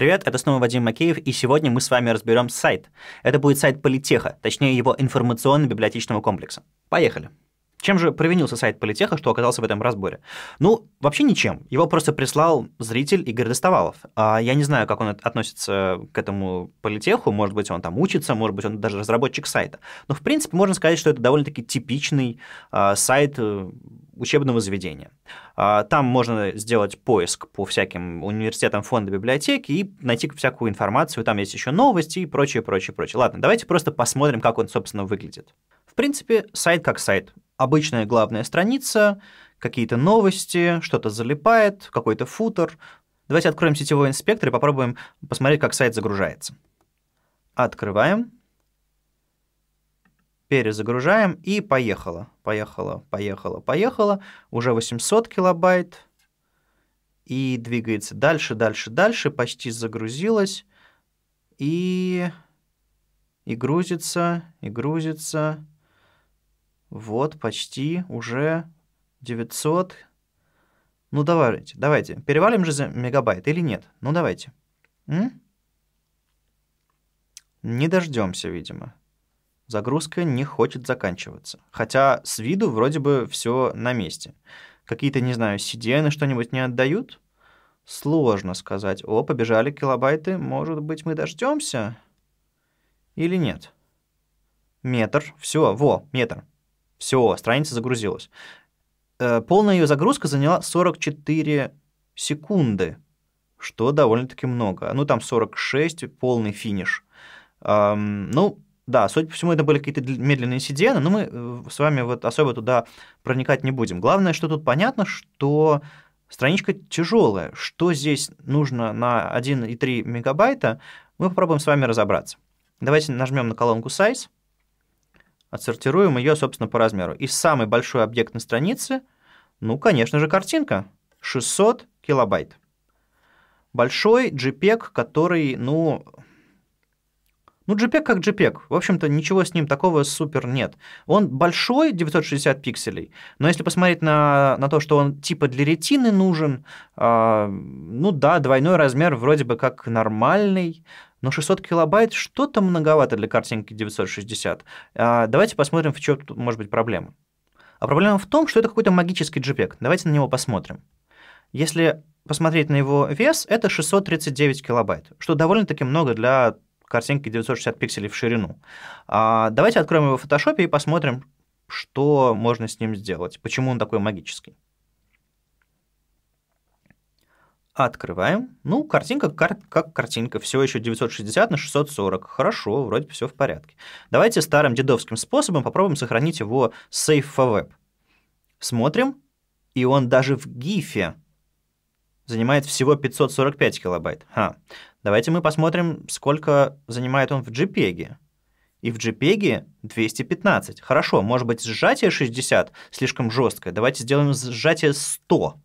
Привет, это снова Вадим Макеев, и сегодня мы с вами разберем сайт. Это будет сайт Политеха, точнее его информационно-библиотечного комплекса. Поехали. Чем же провинился сайт Политеха, что оказался в этом разборе? Ну, вообще ничем. Его просто прислал зритель Игорь Достовалов. А я не знаю, как он относится к этому Политеху. Может быть, он там учится, может быть, он даже разработчик сайта. Но, в принципе, можно сказать, что это довольно-таки типичный а, э, сайт учебного заведения. А, там можно сделать поиск по всяким университетам фонда библиотеки и найти всякую информацию, там есть еще новости и прочее, прочее, прочее. Ладно, давайте просто посмотрим, как он, собственно, выглядит. В принципе, сайт как сайт. Обычная главная страница, какие-то новости, что-то залипает, какой-то футер. Давайте откроем сетевой инспектор и попробуем посмотреть, как сайт загружается. Открываем перезагружаем и поехала, поехала, поехала, поехала. Уже 800 килобайт и двигается дальше, дальше, дальше, почти загрузилась и, и грузится, и грузится. Вот, почти уже 900. Ну, давайте, давайте. Перевалим же за мегабайт или нет? Ну, давайте. М? Не дождемся, видимо загрузка не хочет заканчиваться. Хотя с виду вроде бы все на месте. Какие-то, не знаю, CDN что-нибудь не отдают? Сложно сказать. О, побежали килобайты, может быть, мы дождемся? Или нет? Метр, все, во, метр. Все, страница загрузилась. Э, полная ее загрузка заняла 44 секунды, что довольно-таки много. Ну, там 46, полный финиш. Эм, ну, да, судя по всему, это были какие-то медленные сидены, но мы э, с вами вот особо туда проникать не будем. Главное, что тут понятно, что страничка тяжелая. Что здесь нужно на 1,3 мегабайта, мы попробуем с вами разобраться. Давайте нажмем на колонку Size, отсортируем ее, собственно, по размеру. И самый большой объект на странице, ну, конечно же, картинка. 600 килобайт. Большой JPEG, который, ну, ну, JPEG как JPEG. В общем-то, ничего с ним такого супер нет. Он большой, 960 пикселей, но если посмотреть на, на то, что он типа для ретины нужен, э, ну да, двойной размер вроде бы как нормальный, но 600 килобайт что-то многовато для картинки 960. Э, а, давайте посмотрим, в чем тут может быть проблема. А проблема в том, что это какой-то магический JPEG. Давайте на него посмотрим. Если посмотреть на его вес, это 639 килобайт, что довольно-таки много для картинки 960 пикселей в ширину. А, давайте откроем его в фотошопе и посмотрим, что можно с ним сделать, почему он такой магический. Открываем. Ну, картинка кар как картинка, все еще 960 на 640. Хорошо, вроде все в порядке. Давайте старым дедовским способом попробуем сохранить его Save for Web. Смотрим, и он даже в гифе занимает всего 545 килобайт. Ха. Давайте мы посмотрим, сколько занимает он в JPEG. И в JPEG 215. Хорошо, может быть, сжатие 60 слишком жесткое. Давайте сделаем сжатие 100.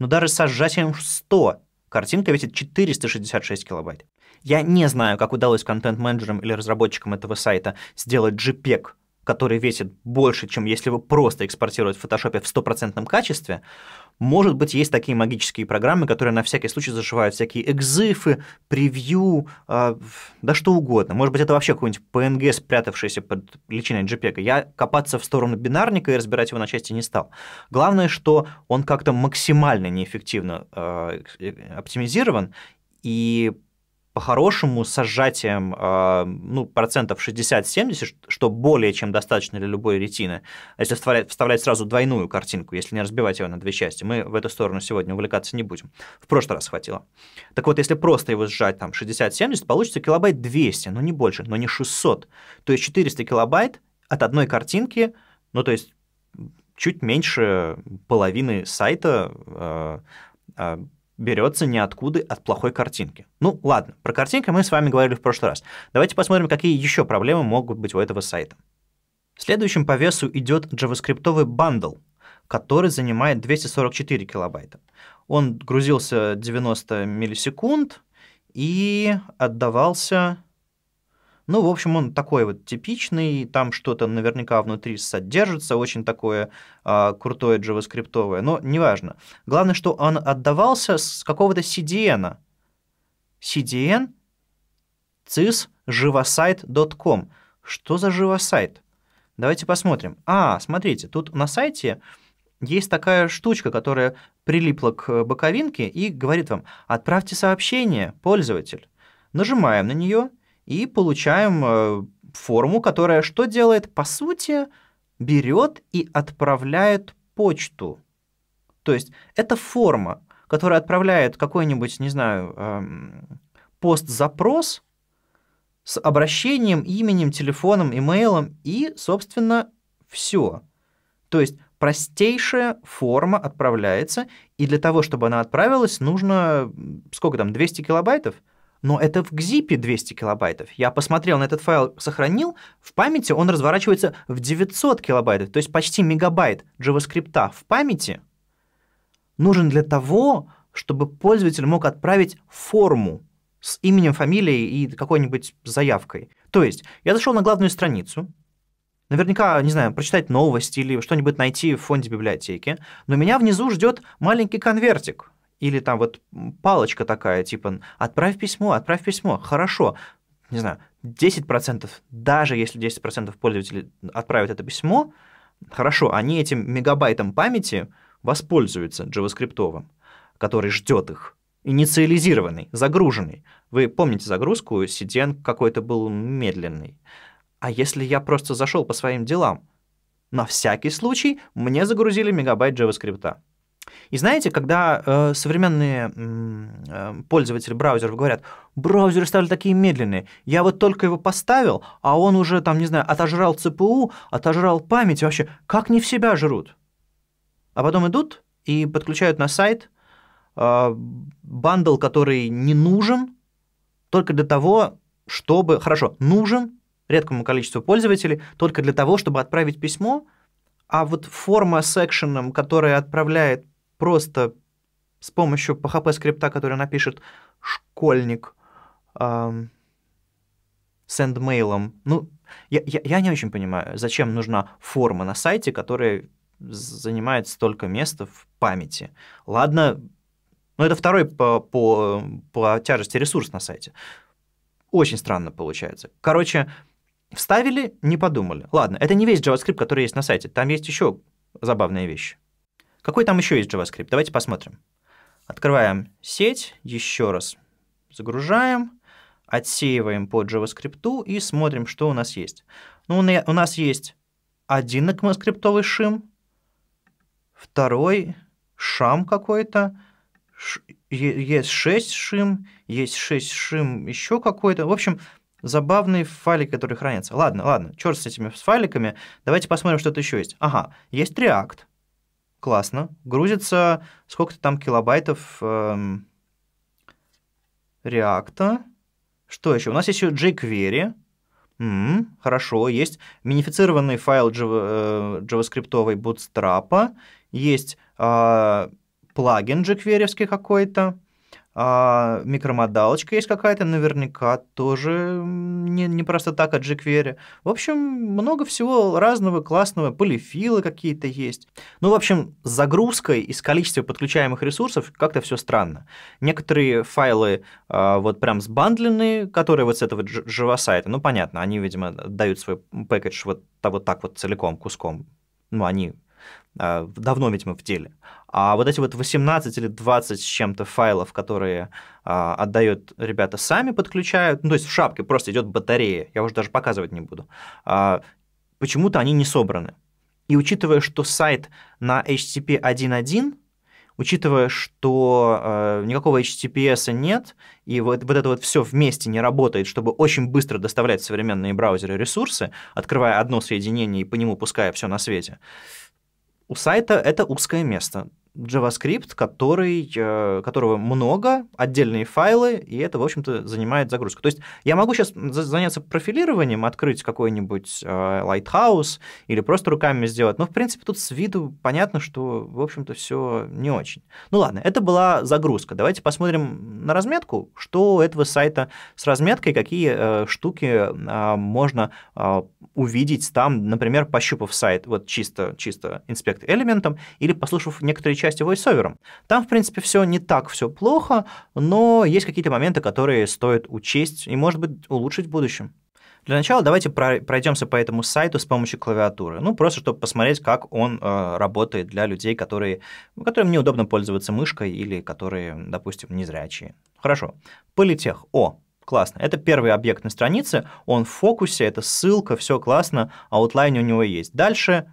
Но даже со сжатием 100 картинка весит 466 килобайт. Я не знаю, как удалось контент-менеджерам или разработчикам этого сайта сделать JPEG, который весит больше, чем если его просто экспортировать в Photoshop в стопроцентном качестве, может быть, есть такие магические программы, которые на всякий случай зашивают всякие экзифы, превью, э, да что угодно. Может быть, это вообще какой-нибудь PNG, спрятавшийся под личиной JPEG. Я копаться в сторону бинарника и разбирать его на части не стал. Главное, что он как-то максимально неэффективно а, э, оптимизирован, и по-хорошему со сжатием а, ну, процентов 60-70, что более чем достаточно для любой ретины, а если вставлять, вставлять сразу двойную картинку, если не разбивать ее на две части, мы в эту сторону сегодня увлекаться не будем. В прошлый раз хватило. Так вот, если просто его сжать там 60-70, получится килобайт 200, но ну, не больше, но не 600. То есть 400 килобайт от одной картинки, ну то есть чуть меньше половины сайта а, берется ниоткуда от плохой картинки. Ну, ладно, про картинки мы с вами говорили в прошлый раз. Давайте посмотрим, какие еще проблемы могут быть у этого сайта. Следующим по весу идет JavaScript бандл, который занимает 244 килобайта. Он грузился 90 миллисекунд и отдавался ну, в общем, он такой вот типичный, там что-то наверняка внутри содержится, очень такое а, крутое джаваскриптовое, но неважно. Главное, что он отдавался с какого-то CDN. CDN cis живосайт.com. Что за живосайт? Давайте посмотрим. А, смотрите, тут на сайте есть такая штучка, которая прилипла к боковинке и говорит вам, отправьте сообщение, пользователь. Нажимаем на нее – и получаем э, форму, которая что делает? По сути, берет и отправляет почту. То есть это форма, которая отправляет какой-нибудь, не знаю, эм, пост-запрос с обращением, именем, телефоном, имейлом и, собственно, все. То есть простейшая форма отправляется, и для того, чтобы она отправилась, нужно, сколько там, 200 килобайтов – но это в GZIP 200 килобайтов. Я посмотрел на этот файл, сохранил, в памяти он разворачивается в 900 килобайтов, то есть почти мегабайт JavaScript в памяти нужен для того, чтобы пользователь мог отправить форму с именем, фамилией и какой-нибудь заявкой. То есть я зашел на главную страницу, наверняка, не знаю, прочитать новости или что-нибудь найти в фонде библиотеки, но меня внизу ждет маленький конвертик, или там вот палочка такая, типа, отправь письмо, отправь письмо, хорошо, не знаю, 10%, даже если 10% пользователей отправят это письмо, хорошо, они этим мегабайтом памяти воспользуются джаваскриптовым, который ждет их, инициализированный, загруженный. Вы помните загрузку, CDN какой-то был медленный. А если я просто зашел по своим делам, на всякий случай мне загрузили мегабайт JavaScript. И знаете, когда э, современные э, пользователи браузеров говорят, браузеры стали такие медленные, я вот только его поставил, а он уже там, не знаю, отожрал ЦПУ, отожрал память, вообще, как не в себя жрут? А потом идут и подключают на сайт э, бандл, который не нужен, только для того, чтобы... Хорошо, нужен редкому количеству пользователей, только для того, чтобы отправить письмо, а вот форма с экшеном, которая отправляет просто с помощью PHP скрипта, который напишет школьник эм, sendmail. Ну, я, я, я не очень понимаю, зачем нужна форма на сайте, которая занимает столько места в памяти. Ладно, но ну, это второй по, по, по тяжести ресурс на сайте. Очень странно получается. Короче, вставили, не подумали. Ладно, это не весь JavaScript, который есть на сайте. Там есть еще забавные вещи. Какой там еще есть JavaScript? Давайте посмотрим. Открываем сеть, еще раз загружаем, отсеиваем по JavaScript и смотрим, что у нас есть. Ну, у нас есть один ECMAScript шим, второй шам какой-то, есть 6 шим, есть 6 шим еще какой-то. В общем, забавные файлики, которые хранятся. Ладно, ладно, черт с этими файликами. Давайте посмотрим, что тут еще есть. Ага, есть React, классно. Грузится сколько-то там килобайтов эм, реакта. Что еще? У нас есть еще jQuery. Mm, хорошо, есть минифицированный файл джав, э, bootstrap, есть э, плагин jQuery какой-то, а микромодалочка есть какая-то наверняка тоже не, не просто так от а jQuery. В общем, много всего разного классного, полифилы какие-то есть. Ну, в общем, с загрузкой и с количеством подключаемых ресурсов как-то все странно. Некоторые файлы а, вот прям сбандлены, которые вот с этого жива сайта, ну, понятно, они, видимо, дают свой пэкэдж вот, вот так вот целиком, куском. Ну, они а, давно, ведь мы в деле. А вот эти вот 18 или 20 с чем-то файлов, которые а, отдают ребята сами, подключают, ну, то есть в шапке просто идет батарея, я уже даже показывать не буду, а, почему-то они не собраны. И учитывая, что сайт на HTTP 1.1, учитывая, что э, никакого HTTPS нет, и вот, вот это вот все вместе не работает, чтобы очень быстро доставлять современные браузеры ресурсы, открывая одно соединение и по нему пуская все на свете, э, у сайта это узкое место. JavaScript, который, э, которого много, отдельные файлы, и это, в общем-то, занимает загрузку. То есть я могу сейчас заняться профилированием, открыть какой-нибудь э, Lighthouse или просто руками сделать, но, в принципе, тут с виду понятно, что, в общем-то, все не очень. Ну ладно, это была загрузка. Давайте посмотрим на разметку, что у этого сайта с разметкой, какие э, штуки можно увидеть там, например, пощупав сайт, вот чисто, чисто инспект элементом, или послушав некоторые части voiceover. Там, в принципе, все не так все плохо, но есть какие-то моменты, которые стоит учесть и, может быть, улучшить в будущем. Для начала давайте пройдемся по этому сайту с помощью клавиатуры. Ну, просто чтобы посмотреть, как он э, работает для людей, которые, которым неудобно пользоваться мышкой или которые, допустим, незрячие. Хорошо. Политех. О, классно. Это первый объект на странице, он в фокусе, это ссылка, все классно, аутлайн у него есть. Дальше,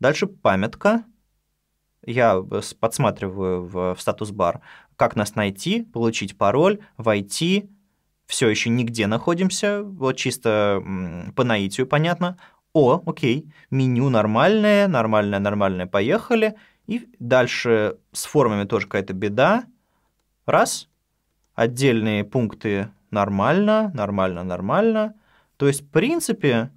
дальше памятка, я подсматриваю в, в статус-бар, как нас найти, получить пароль, войти, все еще нигде находимся, вот чисто по наитию понятно. О, окей, меню нормальное, нормальное, нормальное, поехали. И дальше с формами тоже какая-то беда. Раз, отдельные пункты нормально, нормально, нормально. То есть, в принципе,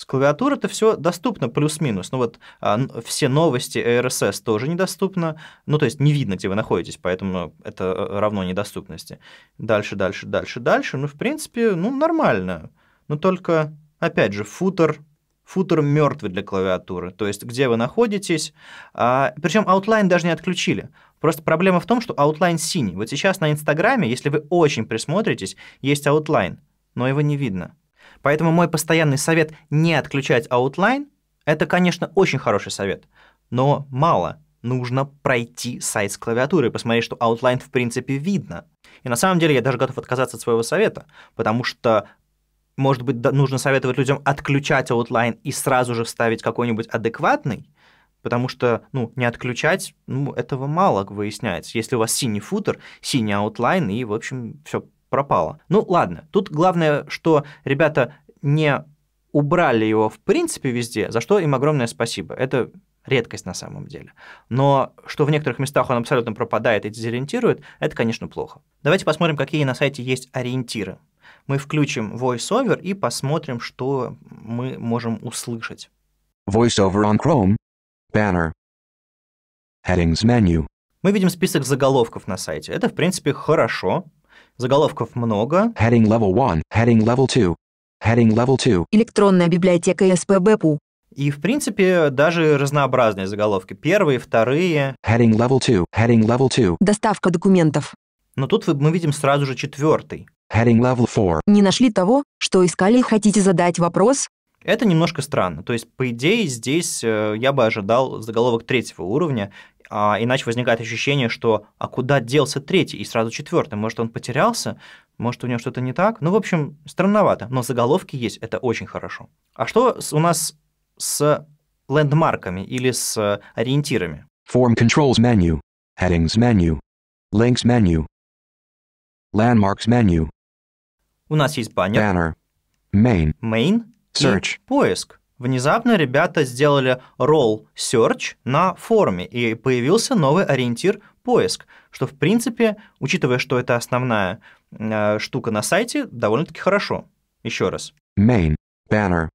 с клавиатуры это все доступно плюс-минус. Ну вот а, все новости RSS э тоже недоступно. Ну то есть не видно, где вы находитесь, поэтому это э, равно недоступности. Дальше, дальше, дальше, дальше. Ну в принципе, ну нормально. Но ну, только, опять же, футер футер мертвый для клавиатуры, то есть где вы находитесь. А, причем outline даже не отключили. Просто проблема в том, что outline синий. Вот сейчас на Инстаграме, если вы очень присмотритесь, есть outline, но его не видно. Поэтому мой постоянный совет не отключать Outline — это, конечно, очень хороший совет, но мало. Нужно пройти сайт с клавиатуры и посмотреть, что Outline в принципе видно. И на самом деле я даже готов отказаться от своего совета, потому что может быть, нужно советовать людям отключать Outline и сразу же вставить какой-нибудь адекватный, потому что, ну, не отключать, ну, этого мало выясняется. Если у вас синий футер, синий Outline и, в общем, все пропало. Ну ладно, тут главное, что ребята не убрали его в принципе везде, за что им огромное спасибо. Это редкость на самом деле. Но что в некоторых местах он абсолютно пропадает и дезориентирует, это, конечно, плохо. Давайте посмотрим, какие на сайте есть ориентиры. Мы включим VoiceOver и посмотрим, что мы можем услышать. VoiceOver on Chrome. Banner. Headings menu. Мы видим список заголовков на сайте. Это, в принципе, хорошо. Заголовков много. Heading level 1, heading level 2, heading level 2. Электронная библиотека СПБПУ. И, в принципе, даже разнообразные заголовки. Первые, вторые. Heading level 2, heading level 2. Доставка документов. Но тут мы видим сразу же четвертый. Heading level 4. Не нашли того, что искали и хотите задать вопрос? Это немножко странно. То есть, по идее, здесь э, я бы ожидал заголовок третьего уровня, а, иначе возникает ощущение, что а куда делся третий и сразу четвертый? Может, он потерялся? Может, у него что-то не так? Ну, в общем, странновато. Но заголовки есть, это очень хорошо. А что у нас с лендмарками или с ориентирами? Form Controls Menu, Headings Menu, Links Menu, Landmarks Menu. У нас есть баннер. Banner. Main. Main. Search. поиск. Внезапно ребята сделали ролл search на форуме, и появился новый ориентир поиск, что, в принципе, учитывая, что это основная э, штука на сайте, довольно-таки хорошо. Еще раз. Main, banner,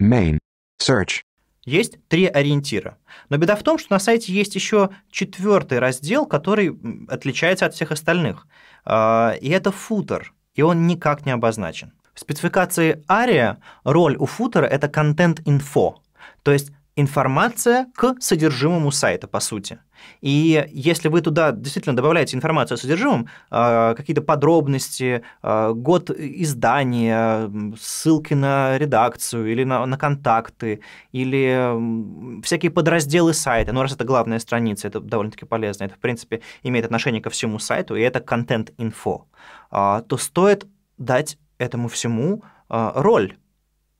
main, search. Есть три ориентира. Но беда в том, что на сайте есть еще четвертый раздел, который отличается от всех остальных. Э, и это футер, и он никак не обозначен. В спецификации ARIA роль у футера — это контент-инфо, то есть информация к содержимому сайта, по сути. И если вы туда действительно добавляете информацию о содержимом, а, какие-то подробности, а, год издания, ссылки на редакцию или на, на контакты, или всякие подразделы сайта, ну раз это главная страница, это довольно-таки полезно, это в принципе имеет отношение ко всему сайту, и это контент-инфо, а, то стоит дать этому всему а, роль,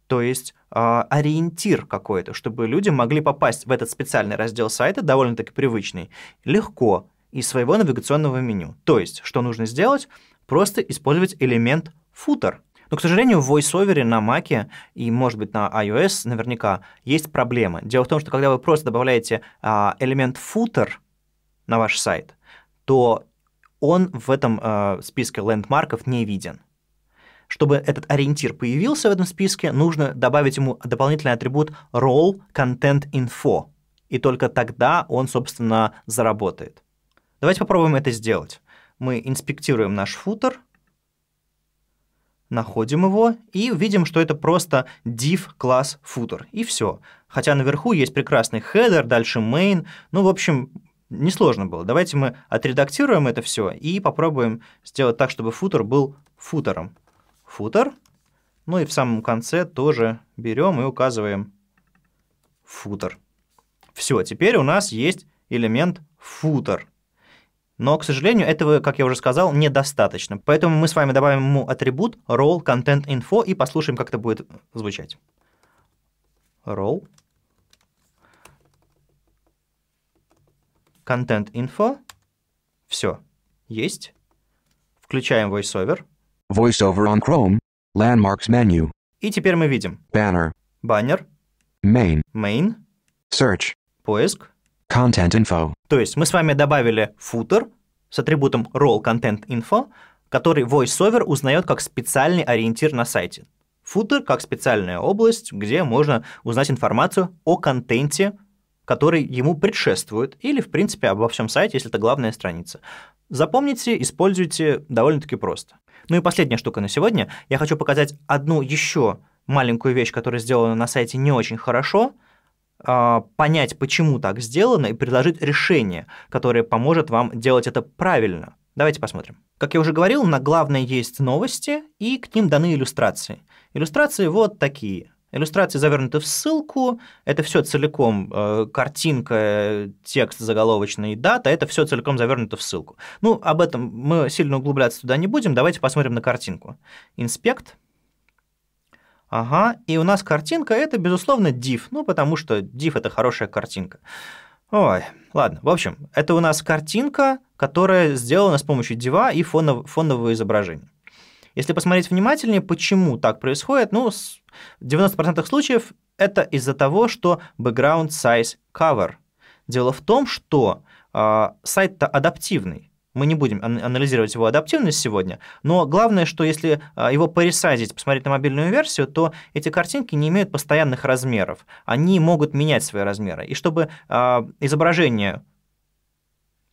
то есть а, ориентир какой-то, чтобы люди могли попасть в этот специальный раздел сайта, довольно-таки привычный, легко из своего навигационного меню. То есть, что нужно сделать? Просто использовать элемент футер. Но, к сожалению, в VoiceOver на Mac и, может быть, на iOS наверняка есть проблема. Дело в том, что когда вы просто добавляете а, элемент футер на ваш сайт, то он в этом э, списке лендмарков не виден. Чтобы этот ориентир появился в этом списке, нужно добавить ему дополнительный атрибут role content info, и только тогда он, собственно, заработает. Давайте попробуем это сделать. Мы инспектируем наш футер, находим его и видим, что это просто div класс footer, и все. Хотя наверху есть прекрасный header, дальше main, ну, в общем, несложно было. Давайте мы отредактируем это все и попробуем сделать так, чтобы футер был футером footer. Ну и в самом конце тоже берем и указываем footer. Все, теперь у нас есть элемент footer. Но, к сожалению, этого, как я уже сказал, недостаточно. Поэтому мы с вами добавим ему атрибут role content info и послушаем, как это будет звучать. Role content info. Все, есть. Включаем voiceover. VoiceOver on Chrome, Landmarks menu. И теперь мы видим Banner, баннер, Main, Main, Search, поиск, Content Info. То есть мы с вами добавили футер с атрибутом Role Content Info, который VoiceOver узнает как специальный ориентир на сайте. Футер как специальная область, где можно узнать информацию о контенте, который ему предшествует, или, в принципе, обо всем сайте, если это главная страница. Запомните, используйте довольно-таки просто. Ну и последняя штука на сегодня. Я хочу показать одну еще маленькую вещь, которая сделана на сайте не очень хорошо, а, понять, почему так сделано, и предложить решение, которое поможет вам делать это правильно. Давайте посмотрим. Как я уже говорил, на главной есть новости, и к ним даны иллюстрации. Иллюстрации вот такие – Иллюстрации завернуты в ссылку, это все целиком э, картинка, текст заголовочный дата, это все целиком завернуто в ссылку. Ну, об этом мы сильно углубляться туда не будем, давайте посмотрим на картинку. Инспект. Ага, и у нас картинка это, безусловно, div, ну, потому что div это хорошая картинка. Ой, ладно, в общем, это у нас картинка, которая сделана с помощью дива и фонов, фонового изображения. Если посмотреть внимательнее, почему так происходит, ну, в 90% случаев это из-за того, что background size cover. Дело в том, что э, сайт-то адаптивный. Мы не будем анализировать его адаптивность сегодня, но главное, что если а, его поресайзить, посмотреть на мобильную версию, то эти картинки не имеют постоянных размеров. Они могут менять свои размеры. И чтобы э, изображение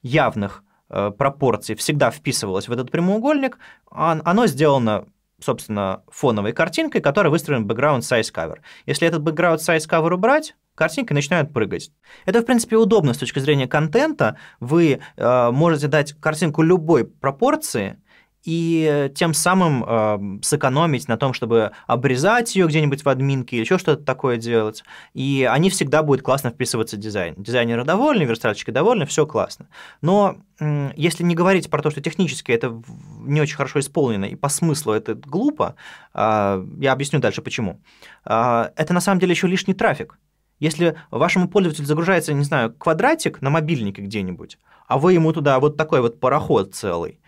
явных э, пропорций всегда вписывалось в этот прямоугольник, оно сделано собственно, фоновой картинкой, которая выстроена background size cover. Если этот background size cover убрать, картинки начинают прыгать. Это, в принципе, удобно с точки зрения контента. Вы э, можете дать картинку любой пропорции, и тем самым э, сэкономить на том, чтобы обрезать ее где-нибудь в админке или еще что-то такое делать. И они всегда будут классно вписываться в дизайн. Дизайнеры довольны, верстальщики довольны, все классно. Но э, если не говорить про то, что технически это не очень хорошо исполнено и по смыслу это глупо, э, я объясню дальше почему. Э, это на самом деле еще лишний трафик. Если вашему пользователю загружается, не знаю, квадратик на мобильнике где-нибудь, а вы ему туда вот такой вот пароход целый,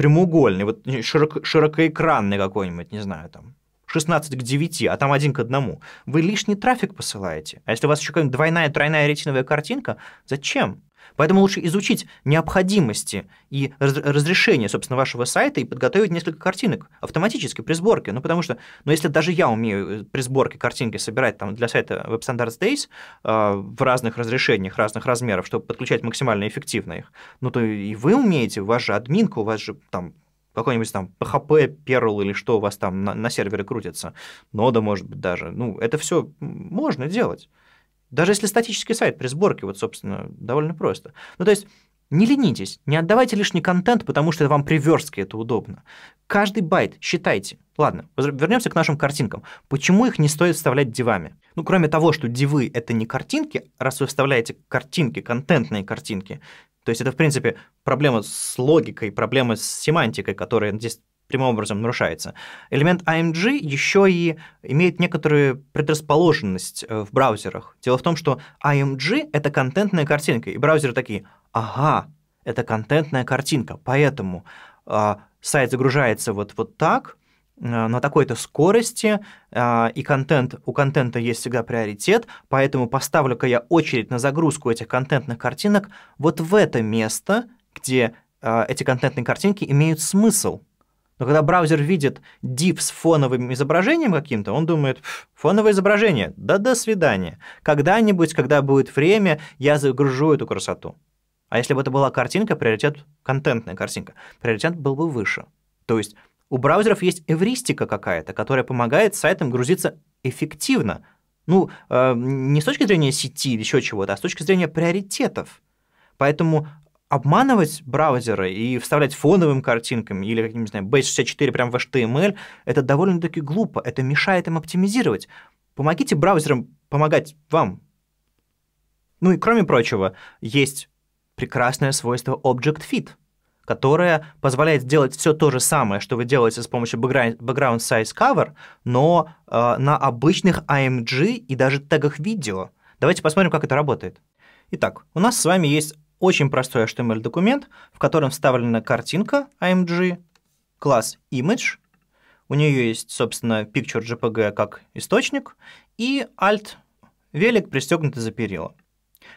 прямоугольный, вот широко, широкоэкранный какой-нибудь, не знаю, там, 16 к 9, а там один к одному. Вы лишний трафик посылаете. А если у вас еще какая-нибудь двойная, тройная ретиновая картинка, зачем? Поэтому лучше изучить необходимости и разрешение, собственно, вашего сайта и подготовить несколько картинок автоматически при сборке. Ну, потому что, ну, если даже я умею э, при сборке картинки собирать там для сайта Web Standards Days э, в разных разрешениях, разных размеров, чтобы подключать максимально эффективно их, ну, то и вы умеете, у вас же админка, у вас же там какой-нибудь там PHP, Perl или что у вас там на, на сервере крутится, нода, может быть, даже. Ну, это все можно делать. Даже если статический сайт при сборке, вот, собственно, довольно просто. Ну, то есть, не ленитесь, не отдавайте лишний контент, потому что это вам при верстке это удобно. Каждый байт считайте. Ладно, вернемся к нашим картинкам. Почему их не стоит вставлять дивами? Ну, кроме того, что дивы — это не картинки, раз вы вставляете картинки, контентные картинки, то есть это, в принципе, проблема с логикой, проблема с семантикой, которая здесь прямым образом нарушается. Элемент IMG еще и имеет некоторую предрасположенность э, в браузерах. Дело в том, что IMG это контентная картинка, и браузеры такие, ага, это контентная картинка, поэтому э, сайт загружается вот, вот так, э, на такой-то скорости, а, и контент, у контента есть всегда приоритет, поэтому поставлю-ка я очередь на загрузку этих контентных картинок вот в это место, где э, эти контентные картинки имеют смысл. Но когда браузер видит div с фоновым изображением каким-то, он думает, фоновое изображение, да до свидания. Когда-нибудь, когда будет время, я загружу эту красоту. А если бы это была картинка, приоритет, контентная картинка, приоритет был бы выше. То есть у браузеров есть эвристика какая-то, которая помогает сайтам грузиться эффективно. Ну, э, не с точки зрения сети или еще чего-то, а с точки зрения приоритетов. Поэтому обманывать браузеры и вставлять фоновым картинками или, как не знаю, B64 прям в HTML, это довольно-таки глупо, это мешает им оптимизировать. Помогите браузерам помогать вам. Ну и кроме прочего, есть прекрасное свойство Object Fit, которое позволяет сделать все то же самое, что вы делаете с помощью background, background size cover, но э, на обычных AMG и даже тегах видео. Давайте посмотрим, как это работает. Итак, у нас с вами есть очень простой HTML-документ, в котором вставлена картинка IMG а класс image, у нее есть, собственно, picture JPG как источник и alt велик пристегнутый за перила.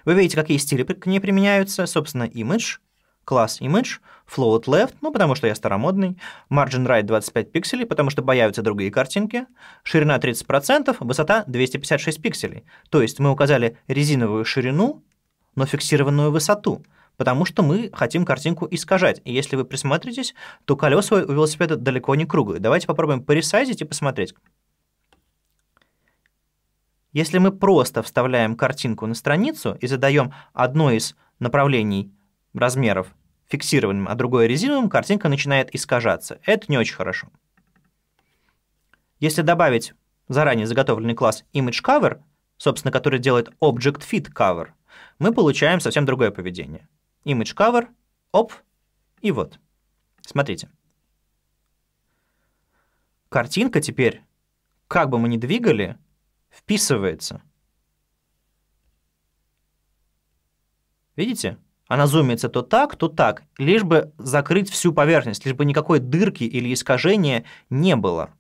Вы видите, какие стили к ней применяются. Собственно, image, класс image, float left, ну, потому что я старомодный, margin right 25 пикселей, потому что появятся другие картинки, ширина 30%, высота 256 пикселей. То есть мы указали резиновую ширину но фиксированную высоту, потому что мы хотим картинку искажать. И если вы присмотритесь, то колеса у велосипеда далеко не круглые. Давайте попробуем поресайзить и посмотреть. Если мы просто вставляем картинку на страницу и задаем одно из направлений размеров фиксированным, а другое резиновым, картинка начинает искажаться. Это не очень хорошо. Если добавить заранее заготовленный класс ImageCover, собственно, который делает ObjectFitCover, мы получаем совсем другое поведение. Image cover, оп, и вот. Смотрите. Картинка теперь, как бы мы ни двигали, вписывается. Видите? Она зумится то так, то так, лишь бы закрыть всю поверхность, лишь бы никакой дырки или искажения не было.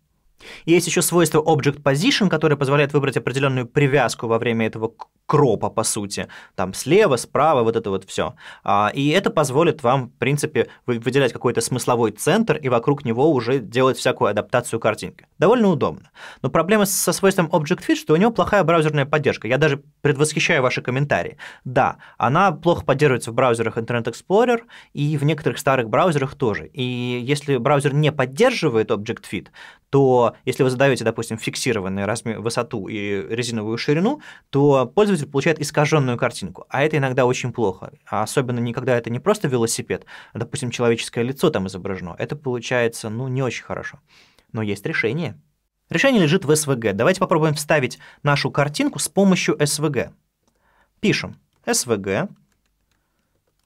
Есть еще свойство Object Position, которое позволяет выбрать определенную привязку во время этого кропа, по сути. Там слева, справа, вот это вот все. А, и это позволит вам, в принципе, выделять какой-то смысловой центр и вокруг него уже делать всякую адаптацию картинки. Довольно удобно. Но проблема со свойством Object Fit, что у него плохая браузерная поддержка. Я даже предвосхищаю ваши комментарии. Да, она плохо поддерживается в браузерах Internet Explorer и в некоторых старых браузерах тоже. И если браузер не поддерживает Object Fit, то если вы задаете, допустим, фиксированную размер, высоту и резиновую ширину, то пользователь получает искаженную картинку. А это иногда очень плохо. А особенно никогда это не просто велосипед, а, допустим, человеческое лицо там изображено. Это получается, ну, не очень хорошо. Но есть решение. Решение лежит в SVG. Давайте попробуем вставить нашу картинку с помощью SVG. Пишем SVG,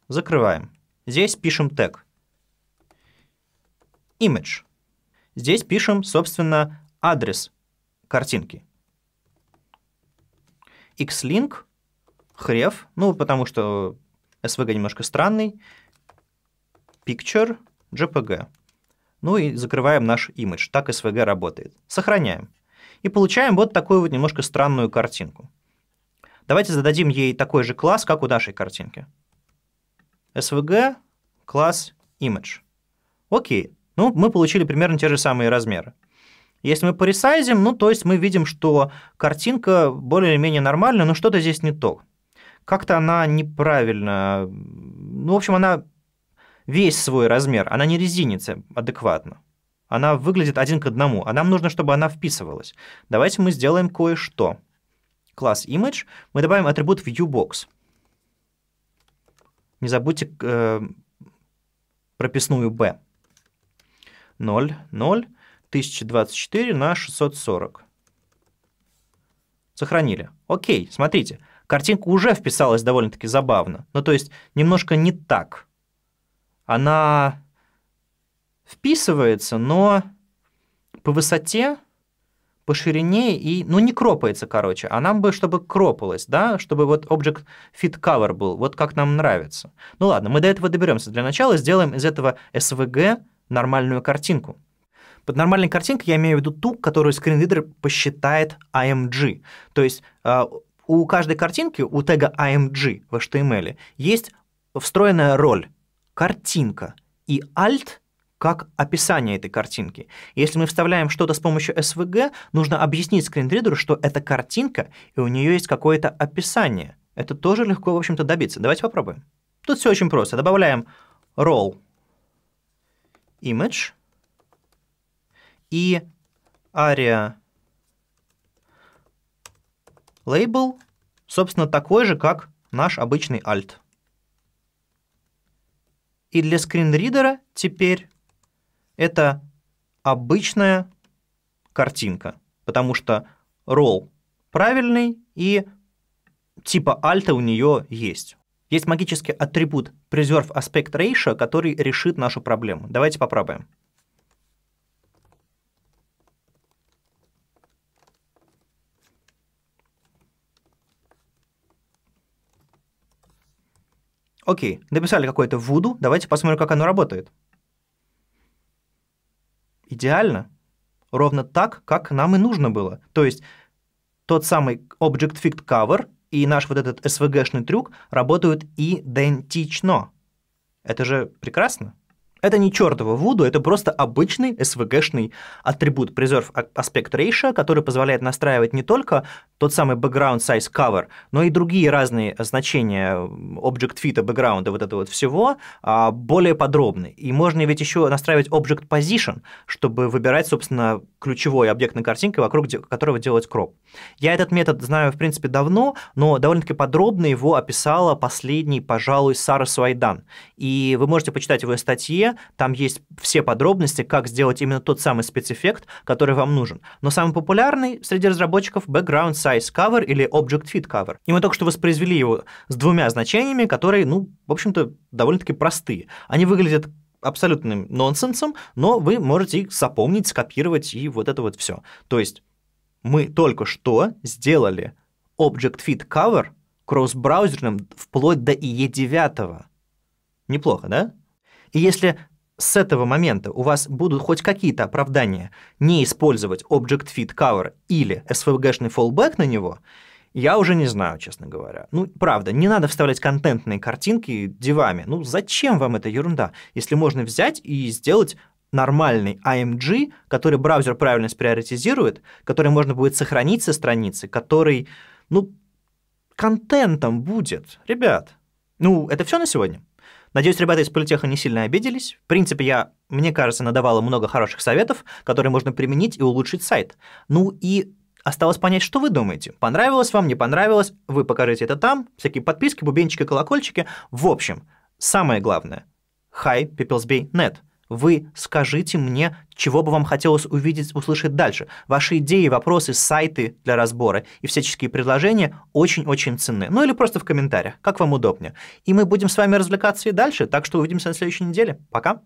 закрываем. Здесь пишем тег. Image. Здесь пишем, собственно, адрес картинки. xlink, href, ну, потому что SVG немножко странный, picture, jpg. Ну и закрываем наш image. Так SVG работает. Сохраняем. И получаем вот такую вот немножко странную картинку. Давайте зададим ей такой же класс, как у нашей картинки. SVG, класс image. Окей ну, мы получили примерно те же самые размеры. Если мы поресайзим, ну, то есть мы видим, что картинка более или менее нормальная, но что-то здесь не то. Как-то она неправильно... Ну, в общем, она весь свой размер, она не резинится адекватно. Она выглядит один к одному, а нам нужно, чтобы она вписывалась. Давайте мы сделаем кое-что. Класс image, мы добавим атрибут viewbox. Не забудьте э, прописную b. 0, 0, 1024 на 640. Сохранили. Окей, смотрите, картинка уже вписалась довольно-таки забавно. Ну, то есть, немножко не так. Она вписывается, но по высоте, по ширине и, ну, не кропается, короче. А нам бы, чтобы кропалось, да, чтобы вот Object Fit Cover был, вот как нам нравится. Ну ладно, мы до этого доберемся. Для начала сделаем из этого SVG нормальную картинку. Под нормальной картинкой я имею в виду ту, которую скринридер посчитает AMG. То есть а, у каждой картинки, у тега AMG в HTML, есть встроенная роль «картинка» и «alt» как описание этой картинки. Если мы вставляем что-то с помощью SVG, нужно объяснить скринридеру, что это картинка, и у нее есть какое-то описание. Это тоже легко, в общем-то, добиться. Давайте попробуем. Тут все очень просто. Добавляем roll image и aria label, собственно, такой же, как наш обычный alt. И для скринридера теперь это обычная картинка, потому что ролл правильный и типа альта у нее есть. Есть магический атрибут Preserve Aspect Ratio, который решит нашу проблему. Давайте попробуем. Окей, написали какое-то вуду, давайте посмотрим, как оно работает. Идеально. Ровно так, как нам и нужно было. То есть тот самый object fict cover и наш вот этот СВГшный трюк работают идентично. Это же прекрасно. Это не чертова вуду, это просто обычный SVG-шный атрибут Preserve Aspect Ratio, который позволяет настраивать не только тот самый background size cover, но и другие разные значения object fit, background и вот этого вот всего а, более подробны. И можно ведь еще настраивать object position, чтобы выбирать, собственно, ключевой объект на картинке, вокруг которого делать кроп. Я этот метод знаю, в принципе, давно, но довольно-таки подробно его описала последний, пожалуй, Сара Свайдан. И вы можете почитать его статье, там есть все подробности, как сделать именно тот самый спецэффект, который вам нужен. Но самый популярный среди разработчиков background size cover или object fit cover. И мы только что воспроизвели его с двумя значениями, которые, ну, в общем-то, довольно-таки простые. Они выглядят абсолютным нонсенсом, но вы можете их запомнить, скопировать и вот это вот все. То есть мы только что сделали Object Fit Cover кросс-браузерным вплоть до IE9. Неплохо, да? И если с этого момента у вас будут хоть какие-то оправдания не использовать Object Fit Cover или SVG-шный fallback на него, я уже не знаю, честно говоря. Ну, правда, не надо вставлять контентные картинки девами. Ну, зачем вам эта ерунда, если можно взять и сделать нормальный AMG, который браузер правильно сприоритизирует, который можно будет сохранить со страницы, который, ну, контентом будет. Ребят, ну, это все на сегодня. Надеюсь, ребята из политеха не сильно обиделись. В принципе, я, мне кажется, надавала много хороших советов, которые можно применить и улучшить сайт. Ну и Осталось понять, что вы думаете. Понравилось вам, не понравилось, вы покажите это там, всякие подписки, бубенчики, колокольчики. В общем, самое главное, hi, peoplesbay.net вы скажите мне, чего бы вам хотелось увидеть, услышать дальше. Ваши идеи, вопросы, сайты для разбора и всяческие предложения очень-очень ценны. Ну или просто в комментариях, как вам удобнее. И мы будем с вами развлекаться и дальше, так что увидимся на следующей неделе. Пока!